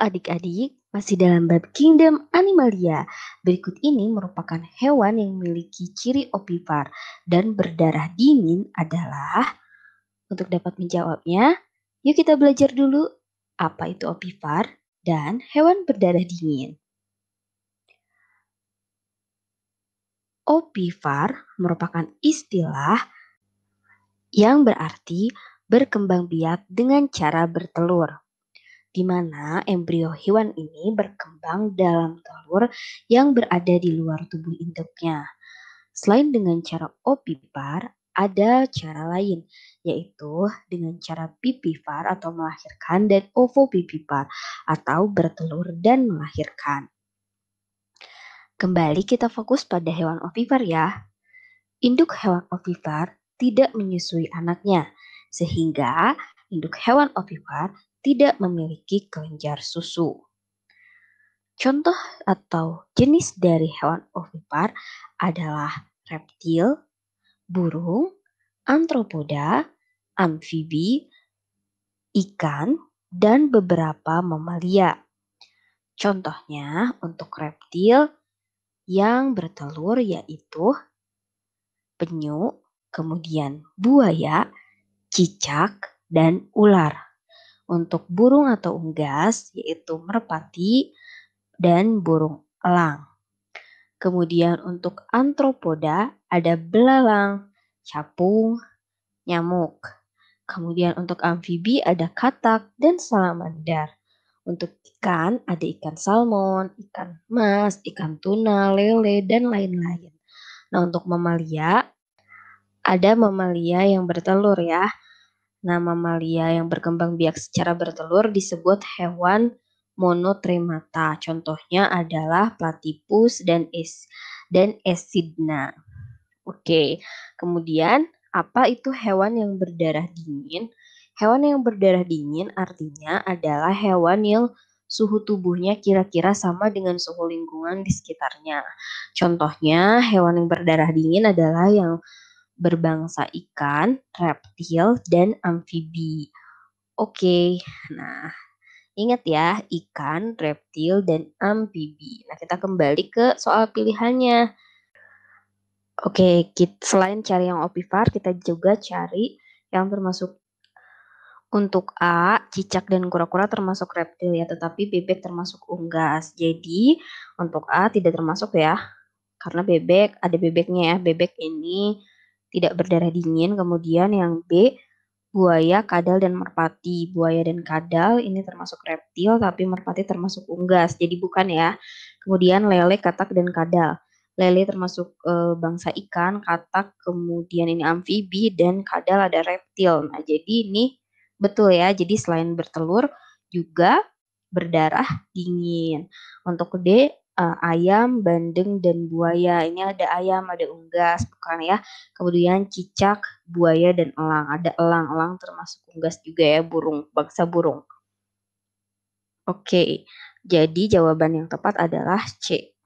adik-adik, masih dalam bab Kingdom Animalia. Berikut ini merupakan hewan yang memiliki ciri ovipar dan berdarah dingin adalah untuk dapat menjawabnya, yuk kita belajar dulu apa itu ovipar dan hewan berdarah dingin. Ovipar merupakan istilah yang berarti berkembang biak dengan cara bertelur di mana embrio hewan ini berkembang dalam telur yang berada di luar tubuh induknya. Selain dengan cara ovipar, ada cara lain, yaitu dengan cara pipipar atau melahirkan dan ovovivipar atau bertelur dan melahirkan. Kembali kita fokus pada hewan ovipar ya. Induk hewan ovipar tidak menyusui anaknya, sehingga induk hewan ovipar tidak memiliki kelenjar susu. Contoh atau jenis dari hewan ovipar adalah reptil, burung, antropoda, amfibi, ikan, dan beberapa mamalia. Contohnya untuk reptil yang bertelur yaitu penyu, kemudian buaya, cicak, dan ular untuk burung atau unggas yaitu merpati dan burung elang. Kemudian untuk antropoda ada belalang, capung, nyamuk. Kemudian untuk amfibi ada katak dan salamander. Untuk ikan ada ikan salmon, ikan mas, ikan tuna, lele, dan lain-lain. Nah untuk mamalia ada mamalia yang bertelur ya. Nama mamalia yang berkembang biak secara bertelur disebut hewan monotremata. Contohnya adalah platipus dan es dan esidna. Oke, kemudian apa itu hewan yang berdarah dingin? Hewan yang berdarah dingin artinya adalah hewan yang suhu tubuhnya kira-kira sama dengan suhu lingkungan di sekitarnya. Contohnya, hewan yang berdarah dingin adalah yang berbangsa ikan, reptil, dan amfibi. Oke, nah ingat ya, ikan, reptil, dan amfibi. Nah, kita kembali ke soal pilihannya. Oke, kita, selain cari yang ovipar kita juga cari yang termasuk untuk A, cicak dan kura-kura termasuk reptil ya, tetapi bebek termasuk unggas. Jadi, untuk A tidak termasuk ya, karena bebek ada bebeknya ya. Bebek ini tidak berdarah dingin. Kemudian yang B, buaya, kadal, dan merpati. Buaya dan kadal ini termasuk reptil, tapi merpati termasuk unggas. Jadi bukan ya. Kemudian lele, katak, dan kadal. Lele termasuk e, bangsa ikan, katak, kemudian ini amfibi, dan kadal ada reptil. Nah, jadi ini betul ya. Jadi selain bertelur, juga berdarah dingin. Untuk D, uh, ayam, bandeng, dan buaya. Ini ada ayam, ada unggas, bukan ya. Kemudian cicak, buaya, dan elang. Ada elang, elang termasuk unggas juga ya, burung, bangsa burung. Oke, jadi jawaban yang tepat adalah C.